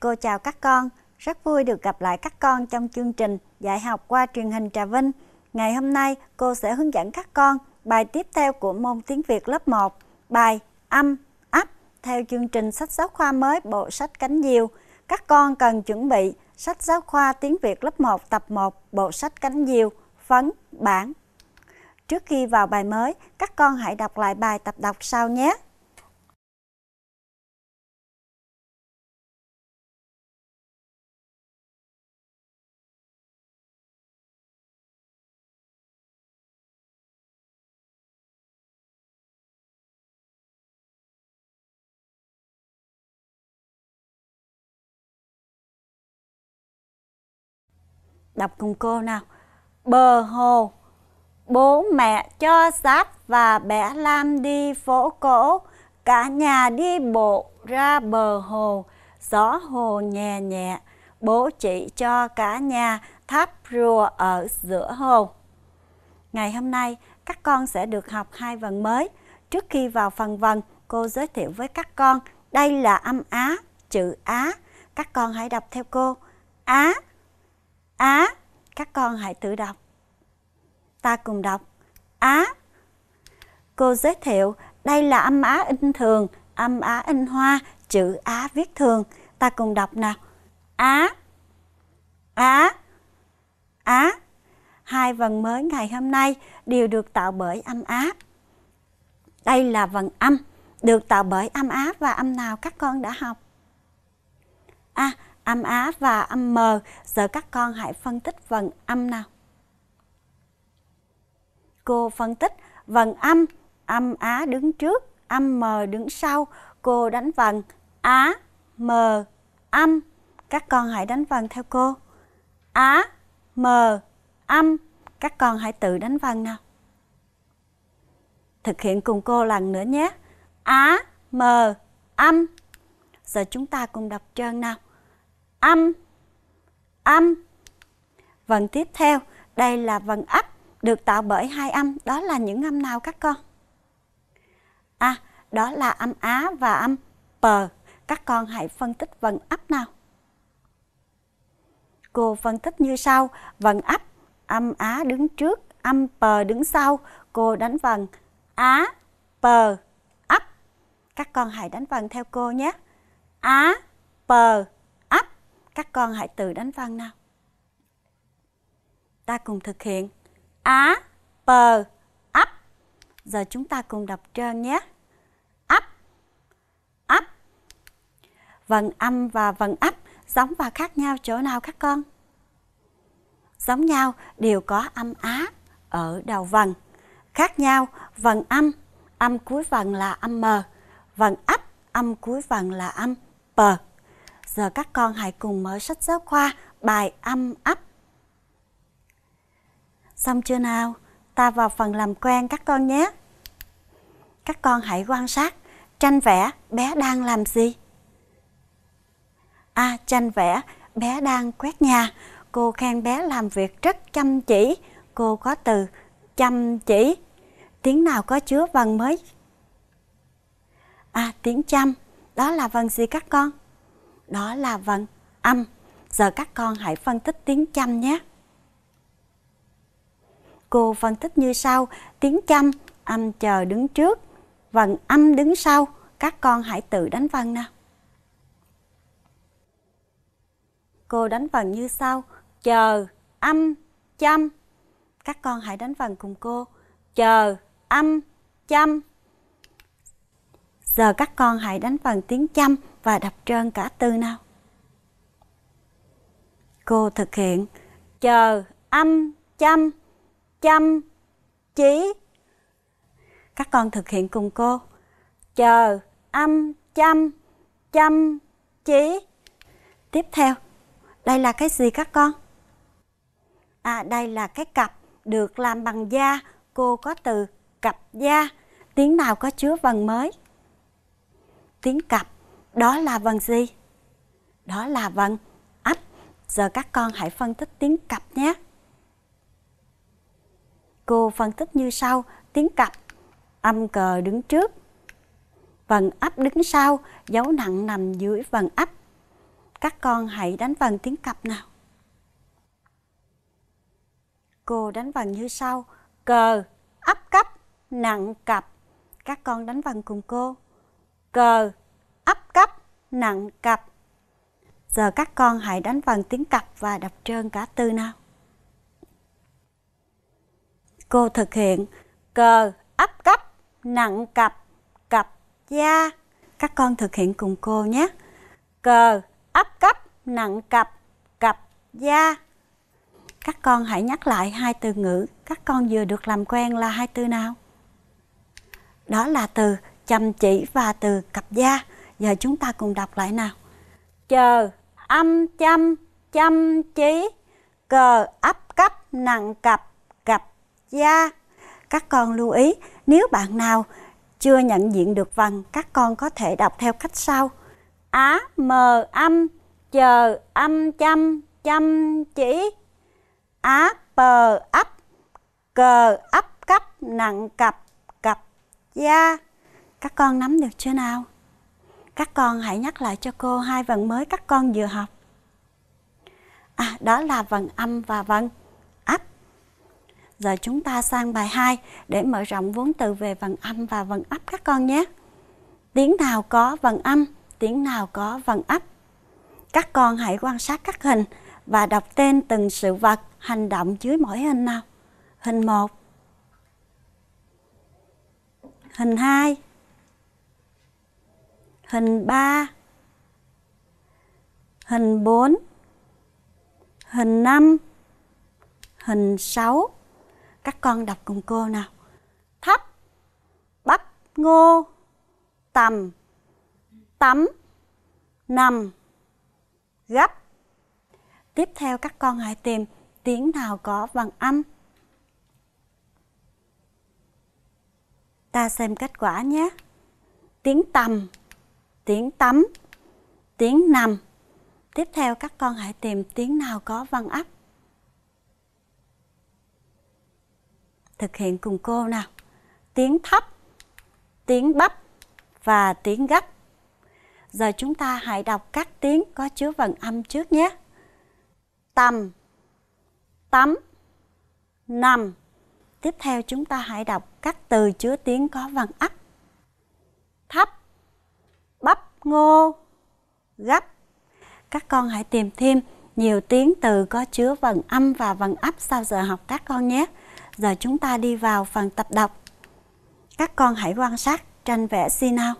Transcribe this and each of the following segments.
Cô chào các con, rất vui được gặp lại các con trong chương trình dạy học qua truyền hình Trà Vinh. Ngày hôm nay cô sẽ hướng dẫn các con bài tiếp theo của môn tiếng Việt lớp 1, bài âm, ấp theo chương trình sách giáo khoa mới bộ sách cánh diều. Các con cần chuẩn bị sách giáo khoa tiếng Việt lớp 1 tập 1 bộ sách cánh diều, phấn, bản. Trước khi vào bài mới, các con hãy đọc lại bài tập đọc sau nhé. Đọc cùng cô nào. Bờ hồ, bố mẹ cho sáp và bé Lam đi phố cổ. Cả nhà đi bộ ra bờ hồ, gió hồ nhẹ nhẹ. Bố chỉ cho cả nhà tháp rùa ở giữa hồ. Ngày hôm nay, các con sẽ được học hai vần mới. Trước khi vào phần vần, cô giới thiệu với các con đây là âm Á, chữ Á. Các con hãy đọc theo cô. Á Á, các con hãy tự đọc. Ta cùng đọc. Á. Cô giới thiệu, đây là âm á in thường, âm á in hoa, chữ á viết thường. Ta cùng đọc nào. Á. Á. Á. Hai vần mới ngày hôm nay đều được tạo bởi âm á. Đây là vần âm, được tạo bởi âm á và âm nào các con đã học. À, âm á và âm mờ. Giờ các con hãy phân tích vần âm nào. Cô phân tích vần âm, âm á đứng trước, âm mờ đứng sau. Cô đánh vần á, mờ, âm. Các con hãy đánh vần theo cô. Á, mờ, âm. Các con hãy tự đánh vần nào. Thực hiện cùng cô lần nữa nhé. Á, mờ, âm. Giờ chúng ta cùng đọc trơn nào âm, âm. Vần tiếp theo, đây là vần ấp được tạo bởi hai âm, đó là những âm nào các con? À, đó là âm á và âm pờ. Các con hãy phân tích vần ấp nào. Cô phân tích như sau, vần ấp, âm á đứng trước, âm pờ đứng sau. Cô đánh vần á, pờ, ấp. Các con hãy đánh vần theo cô nhé. Á, pờ, các con hãy tự đánh văn nào. Ta cùng thực hiện á, bờ, ấp. Giờ chúng ta cùng đọc trơn nhé. Ấp, ấp. Vần âm và vần ấp giống và khác nhau chỗ nào các con? Giống nhau đều có âm á ở đầu vần. Khác nhau vần âm, âm cuối vần là âm m, vần ấp, âm cuối vần là âm pờ. Giờ các con hãy cùng mở sách giáo khoa bài âm ấp. Xong chưa nào? Ta vào phần làm quen các con nhé. Các con hãy quan sát tranh vẽ bé đang làm gì? À, tranh vẽ bé đang quét nhà. Cô khen bé làm việc rất chăm chỉ. Cô có từ chăm chỉ. Tiếng nào có chứa vần mới? À, tiếng chăm. Đó là vần gì các con? đó là vần âm. Giờ các con hãy phân tích tiếng chăm nhé. Cô phân tích như sau, tiếng chăm, âm chờ đứng trước, vần âm đứng sau. Các con hãy tự đánh vần nào. Cô đánh vần như sau, chờ, âm, chăm. Các con hãy đánh vần cùng cô, chờ, âm, chăm. Giờ các con hãy đánh phần tiếng chăm và đọc trơn cả tư nào. Cô thực hiện chờ âm chăm chăm chí. Các con thực hiện cùng cô. Chờ âm chăm chăm chí. Tiếp theo, đây là cái gì các con? À đây là cái cặp được làm bằng da, cô có từ cặp da, tiếng nào có chứa vần mới? tiếng cặp đó là vần gì đó là vần ấp giờ các con hãy phân tích tiếng cặp nhé cô phân tích như sau tiếng cặp âm cờ đứng trước vần ấp đứng sau dấu nặng nằm dưới vần ấp các con hãy đánh vần tiếng cặp nào cô đánh vần như sau cờ ấp cấp nặng cặp các con đánh vần cùng cô cờ, ấp cấp, nặng cặp. Giờ các con hãy đánh vần tiếng cặp và đọc trơn cả từ nào. Cô thực hiện cờ, ấp cấp, nặng cặp, cặp da. Các con thực hiện cùng cô nhé. Cờ, ấp cấp, nặng cặp, cặp da. Các con hãy nhắc lại hai từ ngữ các con vừa được làm quen là hai từ nào? Đó là từ chăm chỉ và từ cặp gia. Giờ chúng ta cùng đọc lại nào. Chờ, âm chăm, chăm chí, cờ ấp cấp nặng cặp, cặp gia. Các con lưu ý, nếu bạn nào chưa nhận diện được vần, các con có thể đọc theo cách sau. Á, mờ, âm, chờ, âm chăm, chăm chỉ. Á, pờ ấp, cờ, ấp cấp nặng cặp, cặp gia các con nắm được chưa nào các con hãy nhắc lại cho cô hai vần mới các con vừa học à đó là vần âm và vần ấp giờ chúng ta sang bài 2 để mở rộng vốn từ về vần âm và vần ấp các con nhé tiếng nào có vần âm tiếng nào có vần ấp các con hãy quan sát các hình và đọc tên từng sự vật hành động dưới mỗi hình nào hình 1 hình 2 hình 3, hình 4, hình 5, hình 6. Các con đọc cùng cô nào. Thấp, bắp, ngô, tầm, tắm, nằm, gấp. Tiếp theo các con hãy tìm tiếng nào có bằng âm. Ta xem kết quả nhé. Tiếng tầm tiếng tắm, tiếng nằm. Tiếp theo các con hãy tìm tiếng nào có văn ấp. Thực hiện cùng cô nào. Tiếng thấp, tiếng bắp và tiếng gấp. Giờ chúng ta hãy đọc các tiếng có chứa vần âm trước nhé. Tầm, tắm, nằm. Tiếp theo chúng ta hãy đọc các từ chứa tiếng có vần ấp. Thấp, ngô, gấp. Các con hãy tìm thêm nhiều tiếng từ có chứa vần âm và vần ấp sau giờ học các con nhé. Giờ chúng ta đi vào phần tập đọc. Các con hãy quan sát tranh vẽ si nào.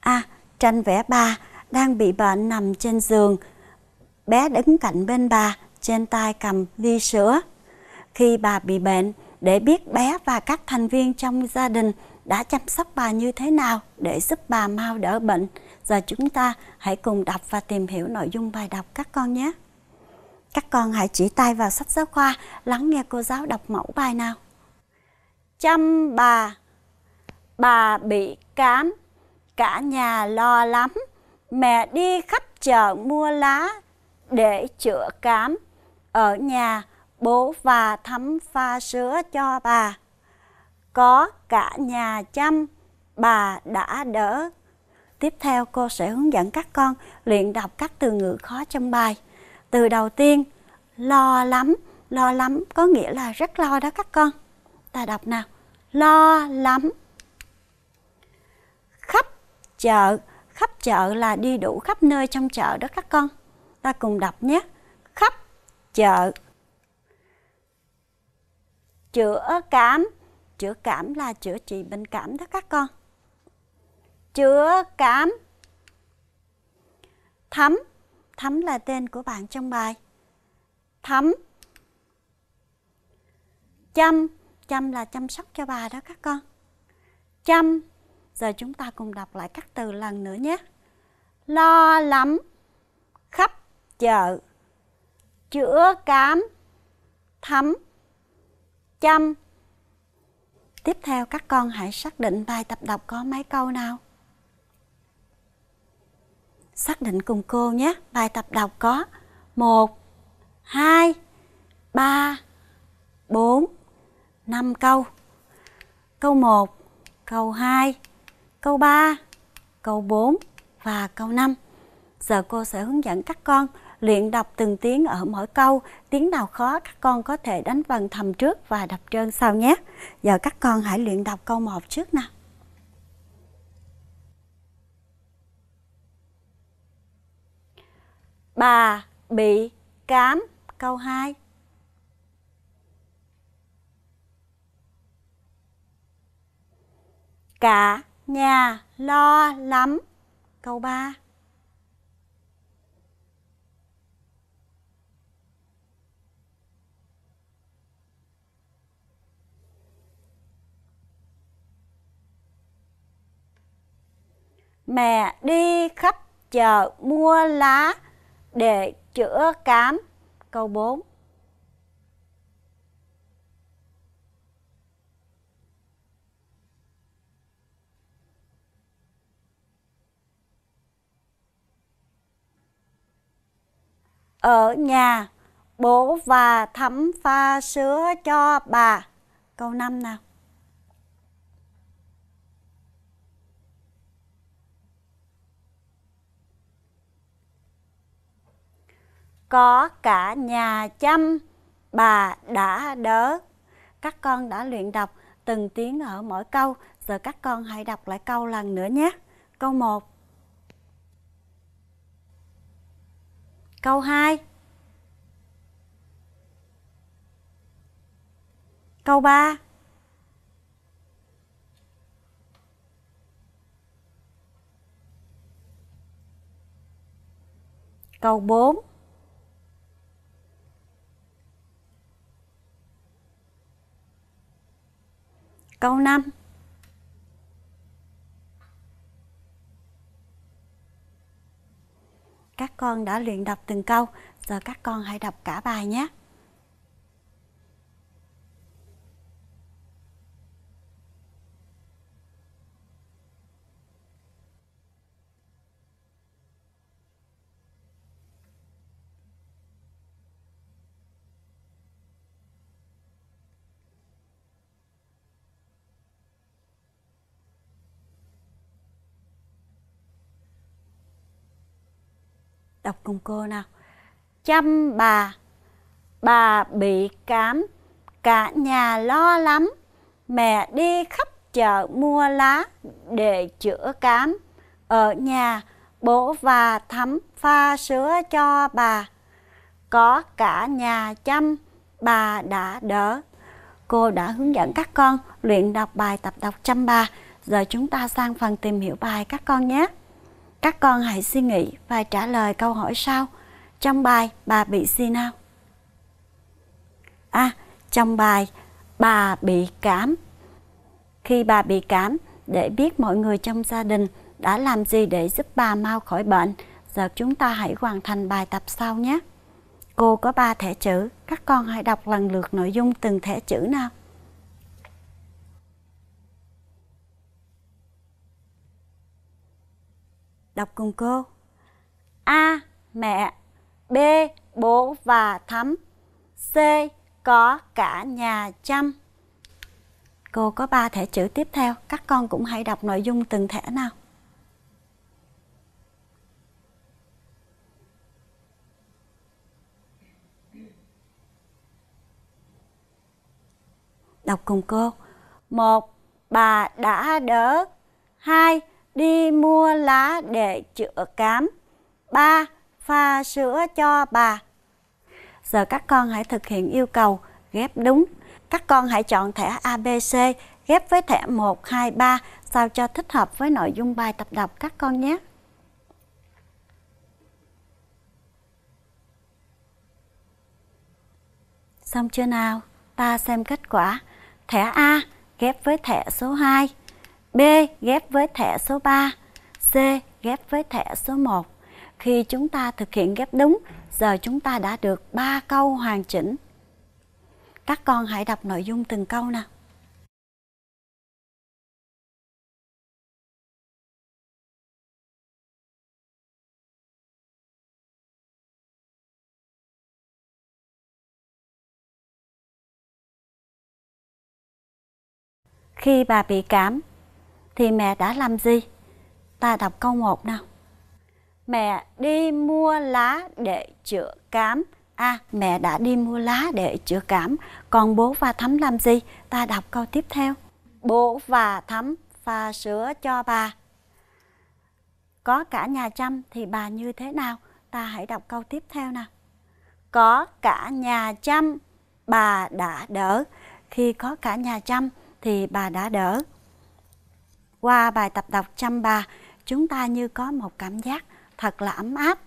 A. À, tranh vẽ bà đang bị bệnh nằm trên giường. Bé đứng cạnh bên bà, trên tay cầm ly sữa. Khi bà bị bệnh, để biết bé và các thành viên trong gia đình đã chăm sóc bà như thế nào để giúp bà mau đỡ bệnh. Giờ chúng ta hãy cùng đọc và tìm hiểu nội dung bài đọc các con nhé. Các con hãy chỉ tay vào sách giáo khoa, lắng nghe cô giáo đọc mẫu bài nào. Chăm bà, bà bị cám, cả nhà lo lắm. Mẹ đi khắp chợ mua lá để chữa cám. Ở nhà, bố và thắm pha sữa cho bà có cả nhà chăm, bà đã đỡ. Tiếp theo cô sẽ hướng dẫn các con luyện đọc các từ ngữ khó trong bài. Từ đầu tiên, lo lắm, lo lắm có nghĩa là rất lo đó các con. Ta đọc nào, lo lắm. Khắp chợ, khắp chợ là đi đủ khắp nơi trong chợ đó các con. Ta cùng đọc nhé, khắp chợ. Chữa cám, chữa cảm là chữa trị bệnh cảm đó các con chữa cảm thấm thấm là tên của bạn trong bài thấm chăm chăm là chăm sóc cho bà đó các con chăm giờ chúng ta cùng đọc lại các từ lần nữa nhé lo lắm khắp chợ chữa cảm, thấm chăm Tiếp theo các con hãy xác định bài tập đọc có mấy câu nào. Xác định cùng cô nhé, bài tập đọc có 1, 2, 3, 4, 5 câu. Câu 1, câu 2, câu 3, câu 4 và câu 5. Giờ cô sẽ hướng dẫn các con luyện đọc từng tiếng ở mỗi câu, tiếng nào khó các con có thể đánh vần thầm trước và đọc trơn sau nhé. Giờ các con hãy luyện đọc câu một trước nào. Bà bị cám câu hai Cả nhà lo lắm Câu ba mẹ đi khắp chợ mua lá để chữa cám. Câu 4. Ở nhà, bố và thấm pha sữa cho bà. Câu 5 nào. có cả nhà chăm bà đã đỡ các con đã luyện đọc từng tiếng ở mỗi câu giờ các con hãy đọc lại câu lần nữa nhé câu 1 câu 2 câu 3 câu 4 Câu 5 Các con đã luyện đọc từng câu, giờ các con hãy đọc cả bài nhé. Đọc cùng cô nào. Chăm bà, bà bị cám, cả nhà lo lắm. Mẹ đi khắp chợ mua lá để chữa cám. Ở nhà, bố và thắm pha sữa cho bà. Có cả nhà chăm, bà đã đỡ. Cô đã hướng dẫn các con luyện đọc bài tập đọc chăm bà. Giờ chúng ta sang phần tìm hiểu bài các con nhé. Các con hãy suy nghĩ và trả lời câu hỏi sau trong bài Bà bị gì nào? A. À, trong bài Bà bị cảm. Khi bà bị cảm, để biết mọi người trong gia đình đã làm gì để giúp bà mau khỏi bệnh, giờ chúng ta hãy hoàn thành bài tập sau nhé. Cô có 3 thẻ chữ, các con hãy đọc lần lượt nội dung từng thẻ chữ nào. Đọc cùng cô. A. Mẹ B. Bố và thắm C. Có cả nhà chăm Cô có ba thẻ chữ tiếp theo, các con cũng hãy đọc nội dung từng thẻ nào. Đọc cùng cô. một Bà đã đỡ. hai đi mua lá để chữa cám. 3. Pha sữa cho bà. Giờ các con hãy thực hiện yêu cầu ghép đúng. Các con hãy chọn thẻ ABC ghép với thẻ 1, 2, 3 sao cho thích hợp với nội dung bài tập đọc các con nhé. Xong chưa nào? Ta xem kết quả. Thẻ A ghép với thẻ số 2. B ghép với thẻ số 3, C ghép với thẻ số 1. Khi chúng ta thực hiện ghép đúng, giờ chúng ta đã được 3 câu hoàn chỉnh. Các con hãy đọc nội dung từng câu nào. Khi bà bị cảm, thì mẹ đã làm gì? Ta đọc câu 1 nào. Mẹ đi mua lá để chữa cám. À, mẹ đã đi mua lá để chữa cảm. Còn bố và thắm làm gì? Ta đọc câu tiếp theo. Bố và thắm pha sữa cho bà. Có cả nhà chăm thì bà như thế nào? Ta hãy đọc câu tiếp theo nào. Có cả nhà chăm, bà đã đỡ. Khi có cả nhà chăm thì bà đã đỡ. Qua bài tập đọc chăm bà, chúng ta như có một cảm giác thật là ấm áp.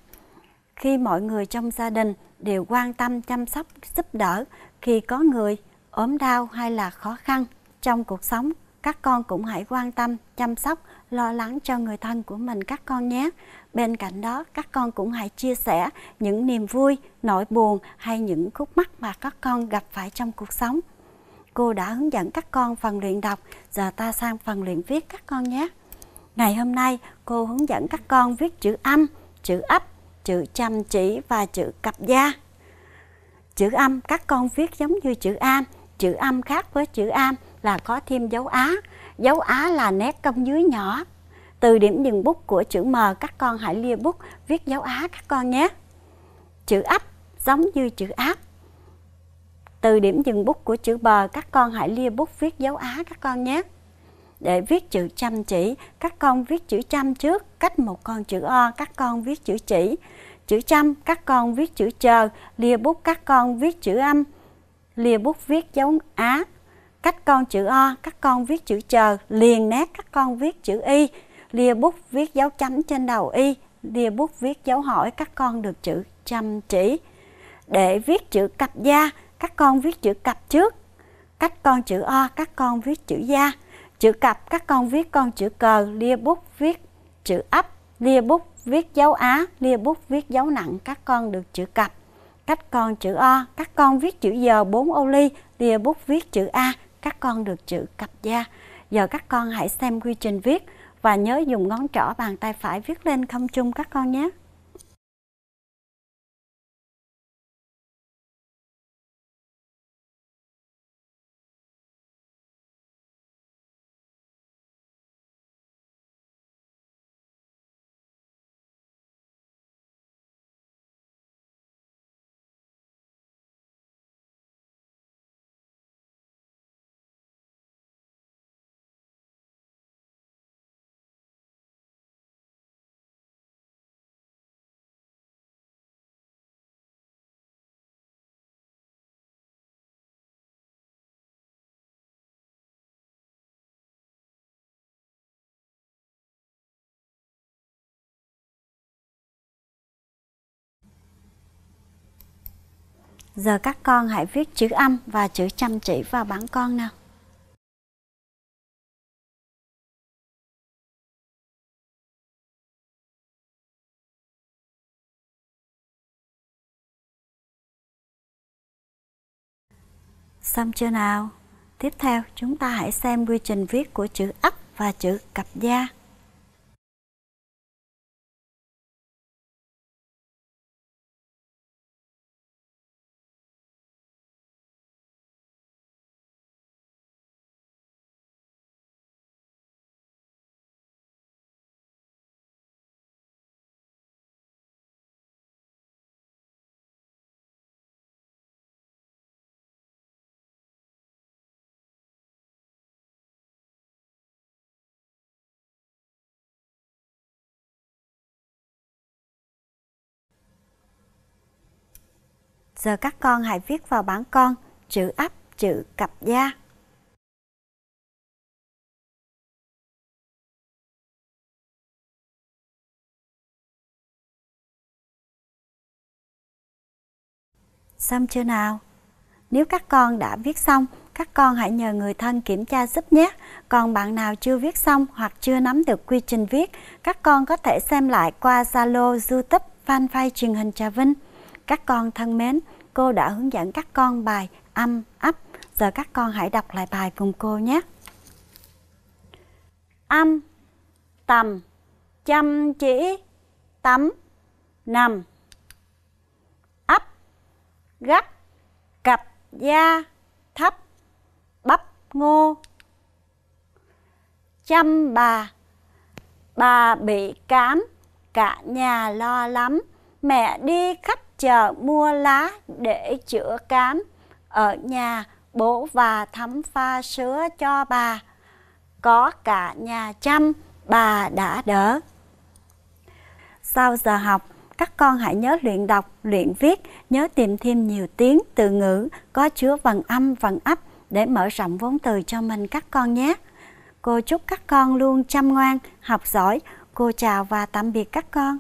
Khi mọi người trong gia đình đều quan tâm chăm sóc giúp đỡ khi có người ốm đau hay là khó khăn trong cuộc sống, các con cũng hãy quan tâm chăm sóc lo lắng cho người thân của mình các con nhé. Bên cạnh đó, các con cũng hãy chia sẻ những niềm vui, nỗi buồn hay những khúc mắc mà các con gặp phải trong cuộc sống cô đã hướng dẫn các con phần luyện đọc, giờ ta sang phần luyện viết các con nhé. Ngày hôm nay, cô hướng dẫn các con viết chữ âm, chữ ấp, chữ chăm chỉ và chữ cặp da Chữ âm các con viết giống như chữ am chữ âm khác với chữ am là có thêm dấu á. Dấu á là nét cong dưới nhỏ. Từ điểm dừng bút của chữ M, các con hãy lia bút viết dấu á các con nhé. Chữ ấp giống như chữ áp từ điểm dừng bút của chữ bờ các con hãy lia bút viết dấu á các con nhé để viết chữ chăm chỉ các con viết chữ chăm trước cách một con chữ o các con viết chữ chỉ chữ chăm các con viết chữ chờ lia bút các con viết chữ âm lia bút viết dấu á cách con chữ o các con viết chữ chờ liền nét các con viết chữ y lia bút viết dấu chấm trên đầu y lia bút viết dấu hỏi các con được chữ chăm chỉ để viết chữ cặp da các con viết chữ cặp trước các con chữ o các con viết chữ da chữ cặp các con viết con chữ cờ lia bút viết chữ ấp lia bút viết dấu á lia bút viết dấu nặng các con được chữ cặp các con chữ o các con viết chữ giờ bốn ô ly lia bút viết chữ a các con được chữ cặp da giờ các con hãy xem quy trình viết và nhớ dùng ngón trỏ bàn tay phải viết lên không trung các con nhé Giờ các con hãy viết chữ âm và chữ chăm chỉ vào bảng con nào. Xong chưa nào? Tiếp theo chúng ta hãy xem quy trình viết của chữ ấp và chữ cặp da. giờ các con hãy viết vào bảng con chữ ấp chữ cặp gia. Xong chưa nào? Nếu các con đã viết xong, các con hãy nhờ người thân kiểm tra giúp nhé. Còn bạn nào chưa viết xong hoặc chưa nắm được quy trình viết, các con có thể xem lại qua Zalo, YouTube, fanpage truyền hình Trà Vinh. Các con thân mến, cô đã hướng dẫn các con bài âm, ấp. Giờ các con hãy đọc lại bài cùng cô nhé. Âm, tầm, chăm chỉ, tắm, nằm. Ấp, gấp, cặp, da, thấp, bắp, ngô. Chăm bà, bà bị cám, cả nhà lo lắm, mẹ đi khắp chờ mua lá để chữa cám. Ở nhà, bố và thắm pha sữa cho bà. Có cả nhà chăm, bà đã đỡ. Sau giờ học, các con hãy nhớ luyện đọc, luyện viết, nhớ tìm thêm nhiều tiếng, từ ngữ có chứa vần âm, vần ấp để mở rộng vốn từ cho mình các con nhé. Cô chúc các con luôn chăm ngoan, học giỏi. Cô chào và tạm biệt các con.